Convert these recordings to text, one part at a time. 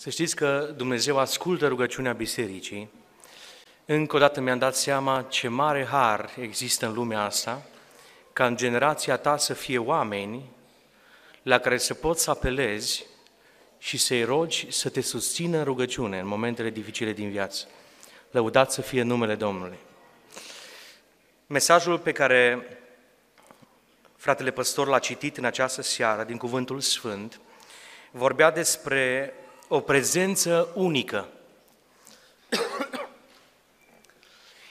Să știți că Dumnezeu ascultă rugăciunea bisericii. Încă o dată mi-am dat seama ce mare har există în lumea asta, ca în generația ta să fie oameni la care să poți să apelezi și să-i rogi să te susțină în rugăciune în momentele dificile din viață. Lăudați să fie numele Domnului. Mesajul pe care fratele păstor l-a citit în această seară din Cuvântul Sfânt vorbea despre o prezență unică.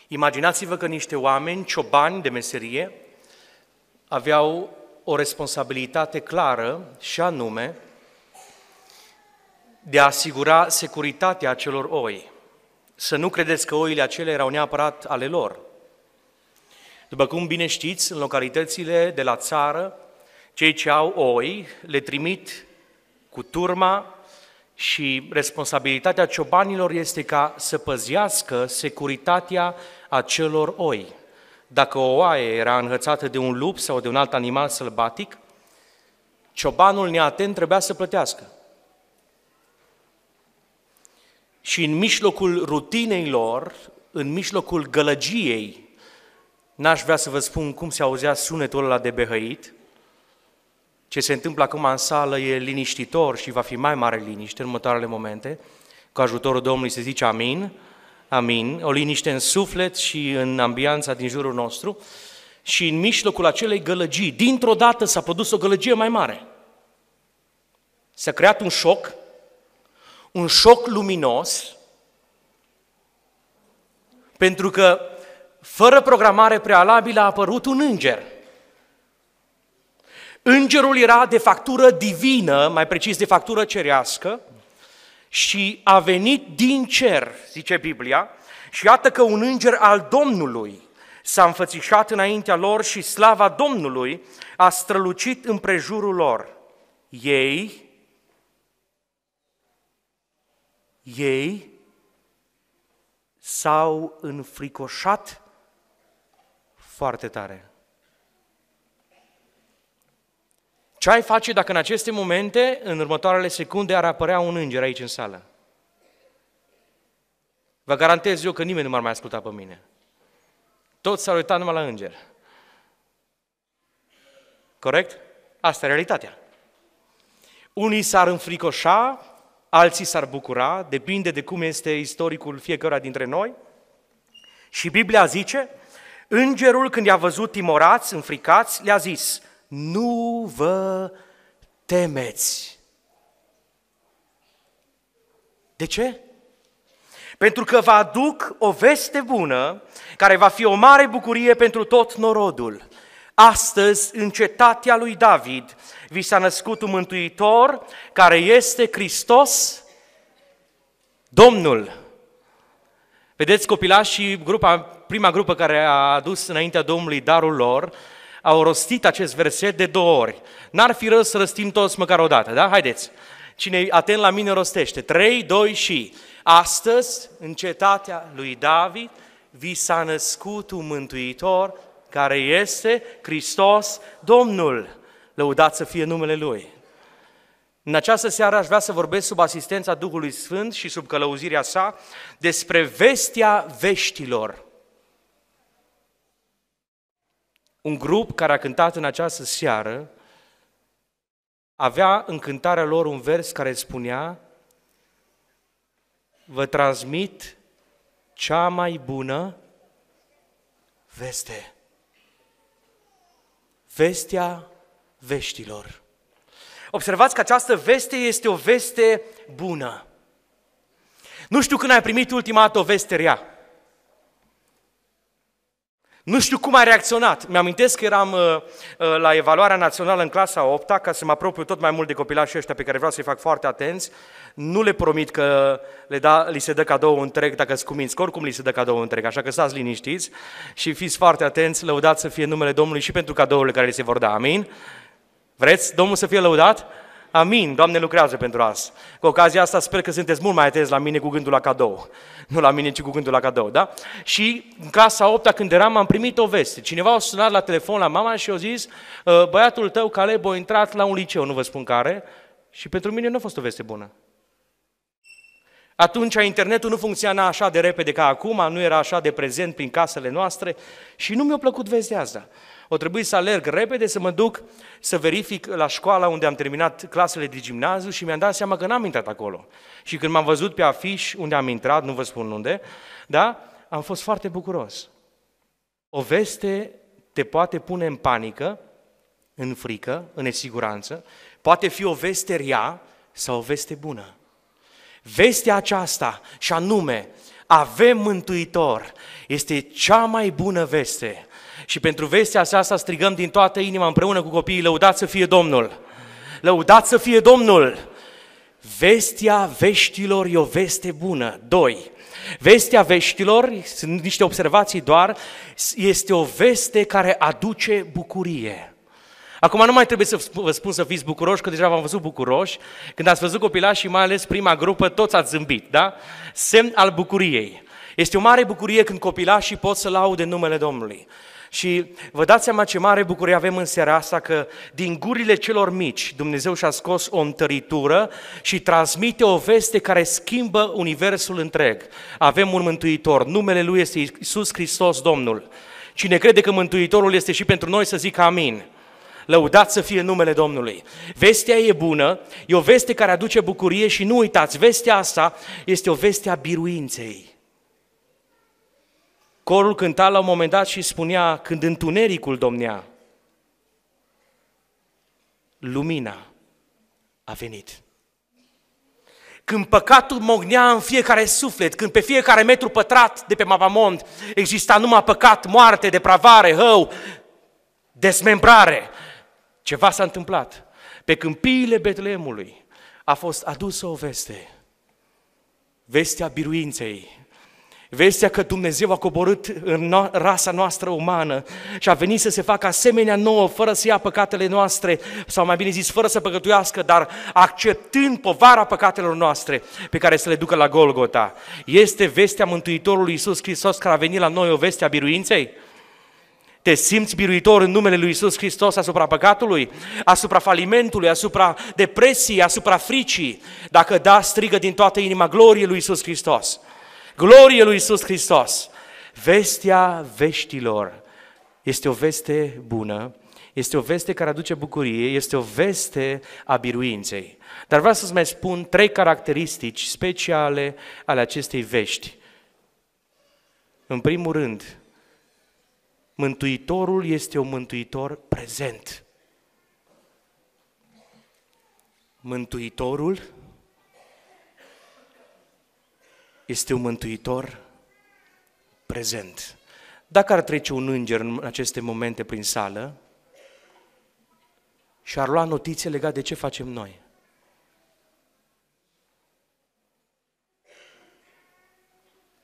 Imaginați-vă că niște oameni, ciobani de meserie, aveau o responsabilitate clară și anume de a asigura securitatea acelor oi. Să nu credeți că oile acelea erau neapărat ale lor. După cum bine știți, în localitățile de la țară, cei ce au oi le trimit cu turma și responsabilitatea ciobanilor este ca să păzească securitatea acelor oi. Dacă o oaie era înhățată de un lup sau de un alt animal sălbatic, ciobanul neatent trebuia să plătească. Și în mijlocul rutinei lor, în mijlocul gălăgiei, n-aș vrea să vă spun cum se auzea sunetul ăla de behăit, ce se întâmplă acum în sală e liniștitor și va fi mai mare liniște în următoarele momente. Cu ajutorul Domnului se zice amin, amin, o liniște în suflet și în ambianța din jurul nostru. Și în mijlocul acelei gălăgii, dintr-o dată s-a produs o gălăgie mai mare. S-a creat un șoc, un șoc luminos, pentru că fără programare prealabilă a apărut un înger – Îngerul era de factură divină, mai precis de factură cerească, și a venit din cer, zice Biblia, și iată că un înger al Domnului s-a înfățișat înaintea lor și slava Domnului a strălucit în prejurul lor. Ei, ei s-au înfricoșat foarte tare. Ce ai face dacă în aceste momente, în următoarele secunde, ar apărea un înger aici în sală? Vă garantez eu că nimeni nu m-ar mai asculta pe mine. Toți s-ar uita numai la înger. Corect? Asta e realitatea. Unii s-ar înfricoșa, alții s-ar bucura, depinde de cum este istoricul fiecăruia dintre noi. Și Biblia zice, îngerul când i-a văzut timorați, înfricați, le-a zis, nu vă temeți. De ce? Pentru că vă aduc o veste bună, care va fi o mare bucurie pentru tot norodul. Astăzi, în cetatea lui David, vi s-a născut un mântuitor care este Hristos, Domnul. Vedeți copilașii, grupa, prima grupă care a adus înaintea Domnului darul lor, au rostit acest verset de două ori. N-ar fi rău să răstim toți măcar o dată, da? Haideți! Cine atent la mine rostește. 3, 2 și... Astăzi, în cetatea lui David, vi s-a născut un mântuitor care este Hristos Domnul. Lăudat să fie numele Lui. În această seară aș vrea să vorbesc sub asistența Duhului Sfânt și sub călăuzirea sa despre vestia veștilor. Un grup care a cântat în această seară avea în cântarea lor un vers care spunea Vă transmit cea mai bună veste. Vestea veștilor. Observați că această veste este o veste bună. Nu știu când ai primit ultima dată o veste rea. Nu știu cum a reacționat. Mi-amintesc că eram uh, uh la evaluarea națională în clasa 8 ca să mă apropiu tot mai mult de copilașii ăștia pe care vreau să-i fac foarte atenți. Nu le promit că le da, li se dă cadou întreg dacă îți cuminți, că oricum li se dă cadou întreg, așa că stați liniștiți și fiți foarte atenți, lăudați să fie numele Domnului și pentru cadourile care li se vor da, amin? Vreți Domnul să fie lăudat? Amin, Doamne lucrează pentru asta. Cu ocazia asta sper că sunteți mult mai atenți la mine cu gândul la cadou. Nu la mine, ci cu gândul la cadou, da? Și în clasa 8 când eram, am primit o veste. Cineva a sunat la telefon la mama și a zis, ă, băiatul tău, Caleb, a intrat la un liceu, nu vă spun care, și pentru mine nu a fost o veste bună. Atunci internetul nu funcționa așa de repede ca acum, nu era așa de prezent prin casele noastre și nu mi-a plăcut vestea asta. O trebuie să alerg repede, să mă duc să verific la școala unde am terminat clasele de gimnaziu și mi-am dat seama că n-am intrat acolo. Și când m-am văzut pe afiș unde am intrat, nu vă spun unde, da, am fost foarte bucuros. O veste te poate pune în panică, în frică, în nesiguranță, poate fi o veste rea sau o veste bună. Vestea aceasta, și anume, avem Mântuitor, este cea mai bună veste și pentru vestea aceasta strigăm din toată inima împreună cu copiii, lăudați să fie Domnul! Lăudați să fie Domnul! Vestia veștilor e o veste bună. 2. Vestea veștilor, sunt niște observații doar, este o veste care aduce bucurie. Acum nu mai trebuie să vă spun să fiți bucuroși, că deja v-am văzut bucuroși. Când ați văzut copilașii, mai ales prima grupă, toți ați zâmbit, da? Semn al bucuriei. Este o mare bucurie când copilașii pot să laude numele Domnului. Și vă dați seama ce mare bucurie avem în seara asta că din gurile celor mici Dumnezeu și-a scos o întăritură și transmite o veste care schimbă universul întreg. Avem un mântuitor, numele Lui este Isus Hristos Domnul. Cine crede că Mântuitorul este și pentru noi să zică amin. Lăudați să fie numele Domnului. Vestea e bună, e o veste care aduce bucurie și nu uitați, vestea asta este o veste a biruinței. Corul cânta la un moment dat și spunea, când întunericul domnea, lumina a venit. Când păcatul mognea în fiecare suflet, când pe fiecare metru pătrat de pe mapamont exista numai păcat, moarte, depravare, hău, desmembrare, ceva s-a întâmplat. Pe câmpiile Betlemului a fost adusă o veste, vestea biruinței, Vestea că Dumnezeu a coborât în rasa noastră umană și a venit să se facă asemenea nouă, fără să ia păcatele noastre, sau mai bine zis, fără să păcătuiască, dar acceptând povara păcatelor noastre pe care să le ducă la Golgota. Este vestea Mântuitorului Iisus Hristos care a venit la noi o veste a biruinței? Te simți biruitor în numele lui Isus Hristos asupra păcatului, asupra falimentului, asupra depresiei, asupra fricii. Dacă da, strigă din toată inima glorie lui Isus Hristos. Glorie lui Iisus Hristos! Vestea veștilor este o veste bună, este o veste care aduce bucurie, este o veste a biruinței. Dar vreau să-ți mai spun trei caracteristici speciale ale acestei vești. În primul rând, Mântuitorul este un mântuitor prezent. Mântuitorul este un mântuitor prezent. Dacă ar trece un înger în aceste momente prin sală și ar lua notițe legate de ce facem noi,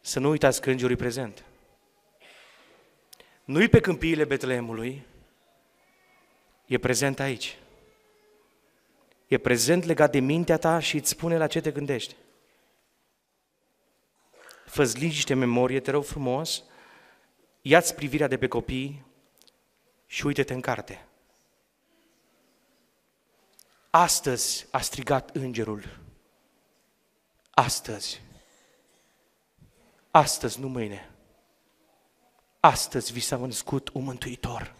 Să nu uitați că îngerul e prezent. Nu e pe câmpiile Betleemului, e prezent aici. E prezent legat de mintea ta și îți spune la ce te gândești fă liniște memorie, te rog frumos, ia-ți privirea de pe copii și uite-te în carte. Astăzi a strigat îngerul. Astăzi. Astăzi, nu mâine. Astăzi vi s-a născut un mântuitor.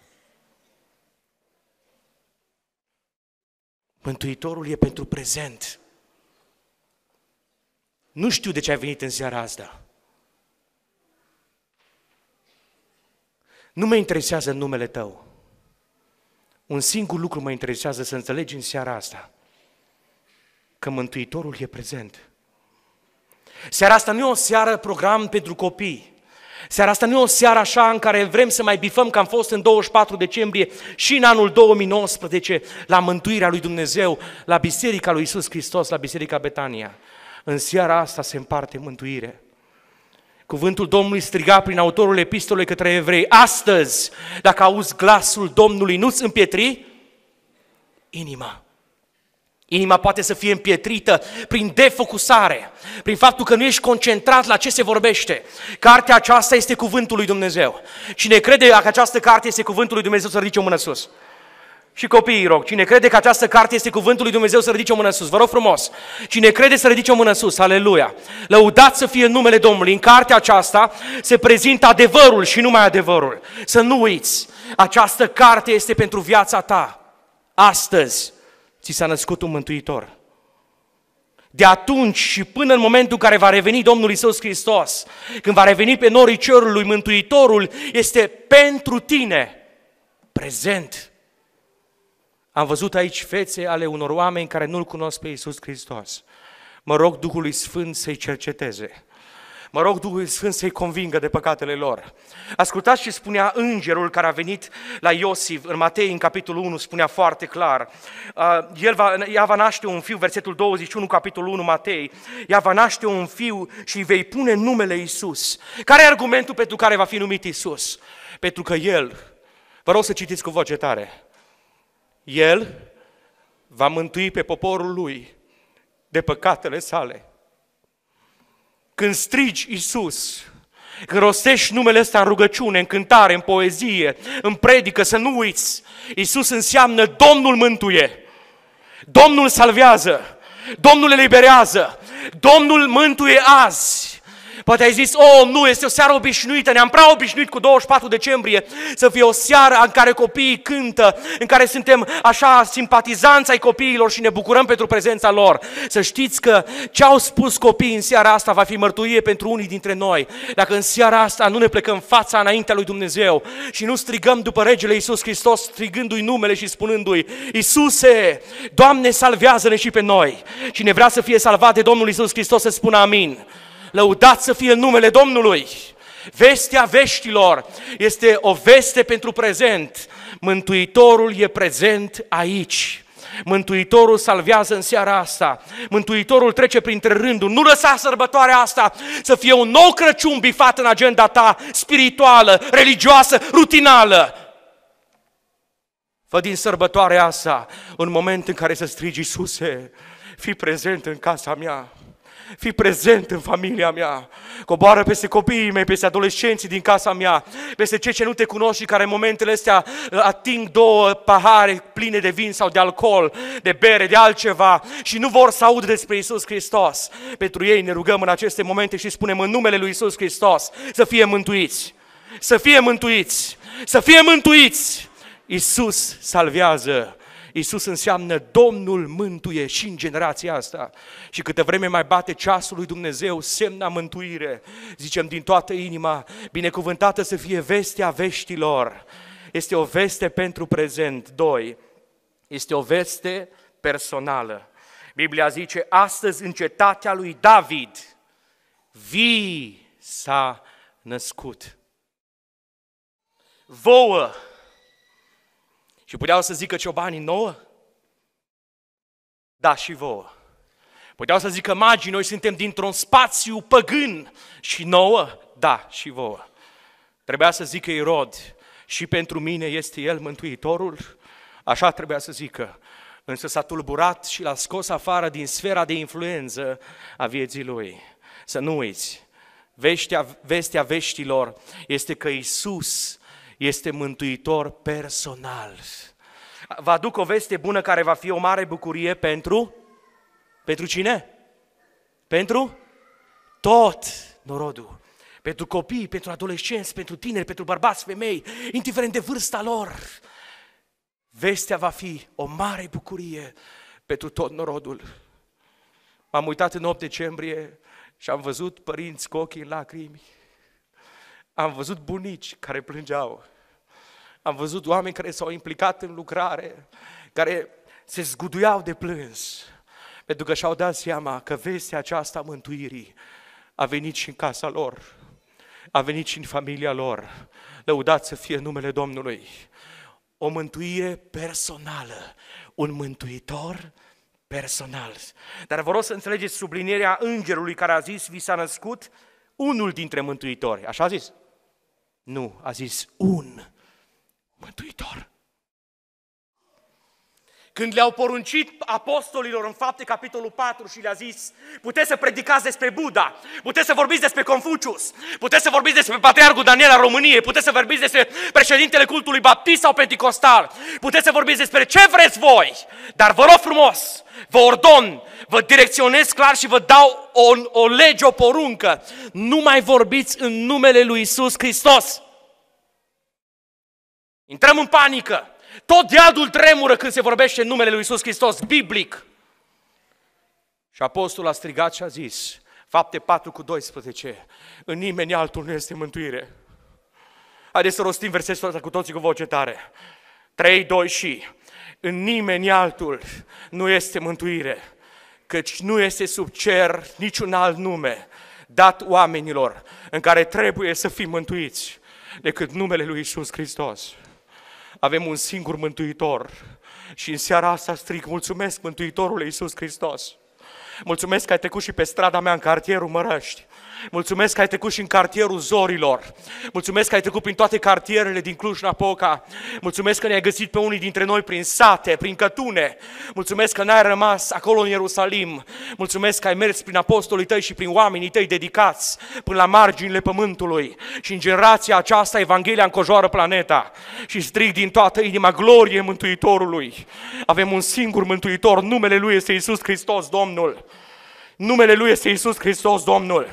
Mântuitorul e pentru prezent. Nu știu de ce ai venit în seara asta. Nu mă interesează numele tău. Un singur lucru mă interesează să înțelegi în seara asta. Că Mântuitorul e prezent. Seara asta nu e o seară program pentru copii. Seara asta nu e o seară așa în care vrem să mai bifăm că am fost în 24 decembrie și în anul 2019 la mântuirea lui Dumnezeu, la Biserica lui Isus Hristos, la Biserica Betania. În seara asta se împarte mântuirea. Cuvântul Domnului striga prin autorul epistolei către evrei, astăzi, dacă auzi glasul Domnului, nu-ți împietri inima. Inima poate să fie împietrită prin defocusare, prin faptul că nu ești concentrat la ce se vorbește. Cartea aceasta este cuvântul lui Dumnezeu. Cine crede că această carte este cuvântul lui Dumnezeu, să ridice o mână sus. Și copiii rog, cine crede că această carte este cuvântul lui Dumnezeu să ridice o mână sus, vă rog frumos. Cine crede să ridice o mână sus, aleluia. Lăudați să fie numele Domnului. În cartea aceasta se prezintă adevărul și numai adevărul. Să nu uiți, această carte este pentru viața ta. Astăzi ți s-a născut un mântuitor. De atunci și până în momentul în care va reveni Domnul Isus Hristos, când va reveni pe norii cerului, Mântuitorul este pentru tine prezent am văzut aici fețe ale unor oameni care nu-L cunosc pe Iisus Hristos. Mă rog Duhului Sfânt să-i cerceteze. Mă rog Duhul Sfânt să-i convingă de păcatele lor. Ascultați ce spunea îngerul care a venit la Iosif în Matei, în capitolul 1, spunea foarte clar. Uh, el va, ea va naște un fiu, versetul 21, capitolul 1, Matei. Ea va naște un fiu și îi vei pune numele Isus. Care e argumentul pentru care va fi numit Isus? Pentru că El, vă rog să citiți cu voce tare, el va mântui pe poporul lui de păcatele sale. Când strigi Iisus, când rostești numele ăsta în rugăciune, în cântare, în poezie, în predică, să nu uiți, Iisus înseamnă Domnul mântuie, Domnul salvează, Domnul eliberează, Domnul mântuie azi. Poate ai zis, oh, nu, este o seară obișnuită, ne-am prea obișnuit cu 24 decembrie să fie o seară în care copiii cântă, în care suntem așa simpatizanți ai copiilor și ne bucurăm pentru prezența lor. Să știți că ce au spus copiii în seara asta va fi mărturie pentru unii dintre noi. Dacă în seara asta nu ne plecăm fața înaintea lui Dumnezeu și nu strigăm după regele Iisus Hristos, strigându-i numele și spunându-i, Iisuse, Doamne, salvează-ne și pe noi. Cine vrea să fie salvat de Domnul Iisus Hristos să spună amin. Lăudat să fie numele Domnului! Vestea veștilor este o veste pentru prezent. Mântuitorul e prezent aici. Mântuitorul salvează în seara asta. Mântuitorul trece printre rânduri. Nu lăsa sărbătoarea asta să fie un nou Crăciun bifat în agenda ta spirituală, religioasă, rutinală. Fă din sărbătoarea asta un moment în care să strigi, Iisuse, fii prezent în casa mea. Fii prezent în familia mea. Coboară peste copiii mei, peste adolescenții din casa mea, peste cei ce nu te cunoști și care în momentele astea uh, ating două pahare pline de vin sau de alcool, de bere, de altceva și nu vor să aud despre Isus Hristos. Pentru ei ne rugăm în aceste momente și spunem în numele lui Isus Hristos să fie mântuiți, să fie mântuiți, să fie mântuiți. Isus salvează Isus înseamnă Domnul mântuie și în generația asta. Și câte vreme mai bate ceasul lui Dumnezeu, semna mântuire. Zicem din toată inima, binecuvântată să fie vestea veștilor. Este o veste pentru prezent. doi. Este o veste personală. Biblia zice, astăzi în cetatea lui David, vii s-a născut. Vouă și puteau să zică ciobanii nouă? Da, și vouă. Puteau să zică magii, noi suntem dintr-un spațiu păgân și nouă? Da, și vouă. Trebuia să zică Irod, și pentru mine este El Mântuitorul? Așa trebuia să zică. Însă s-a tulburat și l-a scos afară din sfera de influență a vieții lui. Să nu uiți, vestea, vestea veștilor este că Isus este mântuitor personal. Vă aduc o veste bună care va fi o mare bucurie pentru... Pentru cine? Pentru tot norodul. Pentru copii, pentru adolescenți, pentru tineri, pentru bărbați, femei, indiferent de vârsta lor. Vestea va fi o mare bucurie pentru tot norodul. M-am uitat în 8 decembrie și am văzut părinți cu ochii în lacrimi. Am văzut bunici care plângeau. Am văzut oameni care s-au implicat în lucrare, care se zguduiau de plâns, pentru că și-au dat seama că vestea aceasta a mântuirii a venit și în casa lor, a venit și în familia lor. Lăudați să fie numele Domnului. O mântuire personală, un mântuitor personal. Dar vă rog să înțelegeți sublinierea îngerului care a zis, vi s-a născut unul dintre mântuitori. Așa a zis? Nu, a zis un mântuitor. Când le-au poruncit apostolilor în fapte capitolul 4 și le-a zis puteți să predicați despre Buddha, puteți să vorbiți despre Confucius, puteți să vorbiți despre Patriarhul Daniel al României, puteți să vorbiți despre președintele cultului baptist sau pentecostal, puteți să vorbiți despre ce vreți voi, dar vă rog frumos, vă ordon, vă direcționez clar și vă dau o, o lege, o poruncă, nu mai vorbiți în numele lui Isus Hristos. Intrăm în panică. Tot diadul tremură când se vorbește în numele lui Iisus Hristos, biblic. Și apostolul a strigat și a zis, fapte 4 cu 12, în nimeni altul nu este mântuire. Haideți să rostim versetul ăsta cu toții cu voce tare. 3, 2 și... În nimeni altul nu este mântuire, căci nu este sub cer niciun alt nume dat oamenilor în care trebuie să fim mântuiți decât numele lui Isus Hristos avem un singur Mântuitor. Și în seara asta stric, mulțumesc Mântuitorului Iisus Hristos. Mulțumesc că ai trecut și pe strada mea în cartierul Mărăști. Mulțumesc că ai trecut și în cartierul zorilor. Mulțumesc că ai trecut prin toate cartierele din Cluj-Napoca. Mulțumesc că ne-ai găsit pe unii dintre noi prin sate, prin cătune. Mulțumesc că n-ai rămas acolo în Ierusalim. Mulțumesc că ai mers prin apostolii tăi și prin oamenii tăi dedicați până la marginile pământului. Și în generația aceasta Evanghelia încojoară planeta. Și strig din toată inima glorie Mântuitorului. Avem un singur Mântuitor, numele Lui este Isus Hristos, Domnul. Numele Lui este Isus Hristos, Domnul.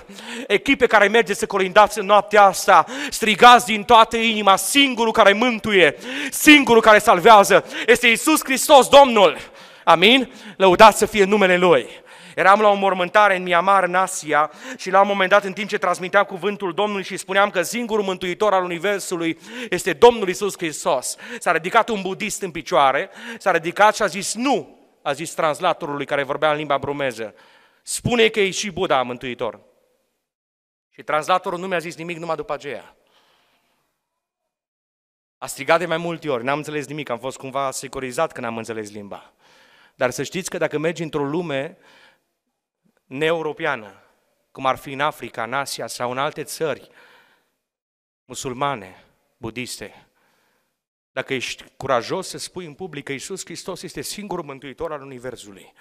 Echipe care merge să colindați în noaptea asta, strigați din toată inima, singurul care mântuie, singurul care salvează, este Isus Hristos, Domnul. Amin? Lăudați să fie numele Lui. Eram la o mormântare în Myanmar, în Asia, și la un moment dat, în timp ce transmiteam cuvântul Domnului și spuneam că singurul mântuitor al Universului este Domnul Isus Hristos, s-a ridicat un budist în picioare, s-a ridicat și a zis nu, a zis translatorului care vorbea în limba brumeză spune că e și Buddha mântuitor. Și translatorul nu mi-a zis nimic numai după aceea. A strigat de mai multe ori, n-am înțeles nimic, am fost cumva securizat când am înțeles limba. Dar să știți că dacă mergi într-o lume neeuropeană, cum ar fi în Africa, în Asia sau în alte țări musulmane, budiste, dacă ești curajos să spui în public că Iisus Hristos este singurul mântuitor al Universului,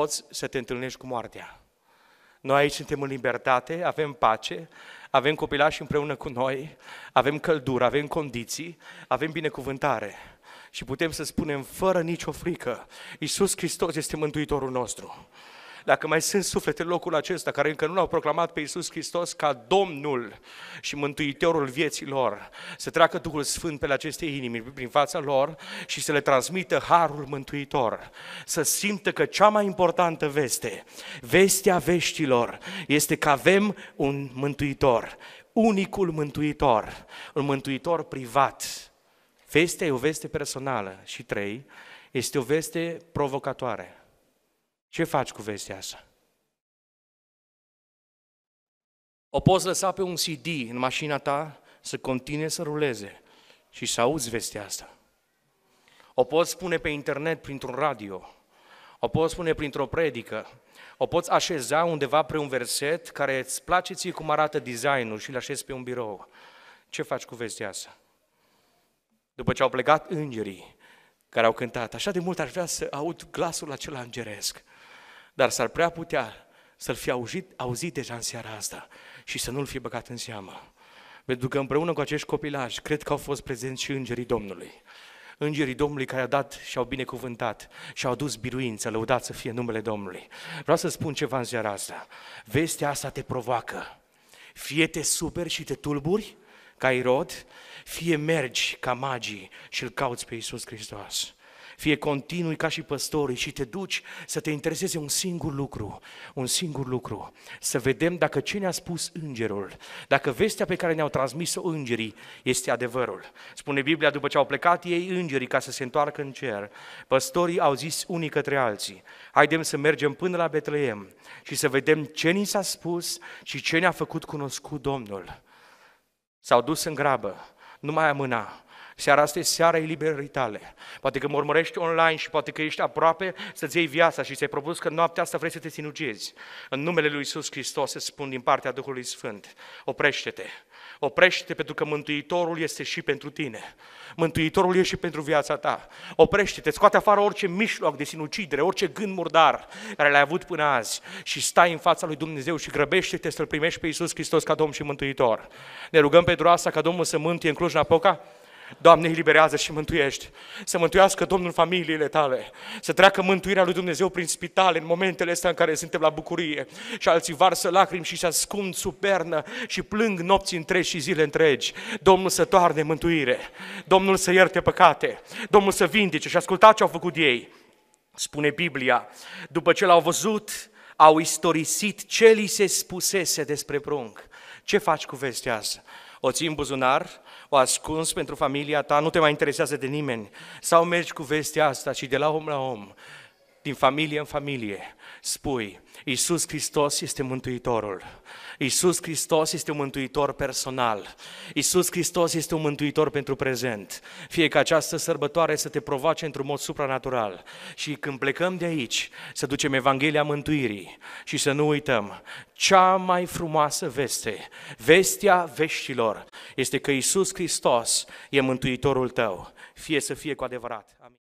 poți să te întâlnești cu moartea. Noi aici suntem în libertate, avem pace, avem copilași împreună cu noi, avem căldură, avem condiții, avem binecuvântare. Și putem să spunem fără nicio frică, Iisus Hristos este Mântuitorul nostru dacă mai sunt suflete în locul acesta care încă nu l-au proclamat pe Iisus Hristos ca Domnul și Mântuitorul vieții lor, să treacă Duhul Sfânt pe la aceste inimi prin fața lor și să le transmită harul mântuitor, să simtă că cea mai importantă veste, vestea veștilor, este că avem un mântuitor, unicul mântuitor, un mântuitor privat. Vestea e o veste personală și trei, este o veste provocatoare. Ce faci cu vestea asta? O poți lăsa pe un CD în mașina ta să continue să ruleze și să auzi vestea asta. O poți spune pe internet printr-un radio, o poți spune printr-o predică, o poți așeza undeva pe un verset care îți place ție cum arată designul și îl așezi pe un birou. Ce faci cu vestea asta? După ce au plecat îngerii care au cântat, așa de mult aș vrea să aud glasul acela îngeresc dar s-ar prea putea să-l fi auzit, auzit deja în seara asta și să nu-l fi băgat în seamă. Pentru că împreună cu acești copilași, cred că au fost prezenți și îngerii Domnului. Îngerii Domnului care au dat și au binecuvântat și au dus biruință, lăudat să fie numele Domnului. Vreau să spun ceva în ziara asta. Vestea asta te provoacă. Fie te super și te tulburi, ca Irod, fie mergi ca magii și îl cauți pe Iisus Hristos fie continui ca și păstorii și te duci să te intereseze un singur lucru, un singur lucru, să vedem dacă ce ne-a spus îngerul, dacă vestea pe care ne-au transmis-o îngerii este adevărul. Spune Biblia, după ce au plecat ei îngerii ca să se întoarcă în cer, păstorii au zis unii către alții, haidem să mergem până la Betleem și să vedem ce ni s-a spus și ce ne-a făcut cunoscut Domnul. S-au dus în grabă, nu mai amâna, Seara asta e seara eliberării tale. Poate că mă urmărești online și poate că ești aproape să-ți iei viața și ți-ai propus că noaptea asta vrei să te sinucizi. În numele Lui Iisus Hristos se spun din partea Duhului Sfânt, oprește-te. Oprește-te pentru că Mântuitorul este și pentru tine. Mântuitorul e și pentru viața ta. Oprește-te, scoate afară orice mișloc de sinucidere, orice gând murdar care l-ai avut până azi și stai în fața lui Dumnezeu și grăbește-te să-L primești pe Iisus Hristos ca Domn și Mântuitor. Ne rugăm pentru asta ca Domnul să mântuie în Cluj-Napoca Doamne, eliberează și mântuiești. Să mântuiască Domnul familiile tale. Să treacă mântuirea lui Dumnezeu prin spitale în momentele astea în care suntem la bucurie și alții varsă lacrimi și se ascund sub pernă și plâng nopți întregi și zile întregi. Domnul să toarne mântuire. Domnul să ierte păcate. Domnul să vindece și asculta ce au făcut ei. Spune Biblia, după ce l-au văzut, au istorisit ce li se spusese despre prunc. Ce faci cu vestea asta? o ții în buzunar, o ascuns pentru familia ta, nu te mai interesează de nimeni. Sau mergi cu vestea asta și de la om la om din familie în familie, spui, Iisus Hristos este Mântuitorul, Iisus Hristos este un Mântuitor personal, Iisus Hristos este un Mântuitor pentru prezent. Fie că această sărbătoare să te provoace într-un mod supranatural și când plecăm de aici să ducem Evanghelia Mântuirii și să nu uităm, cea mai frumoasă veste, vestea veștilor, este că Iisus Hristos e Mântuitorul tău, fie să fie cu adevărat. Amin.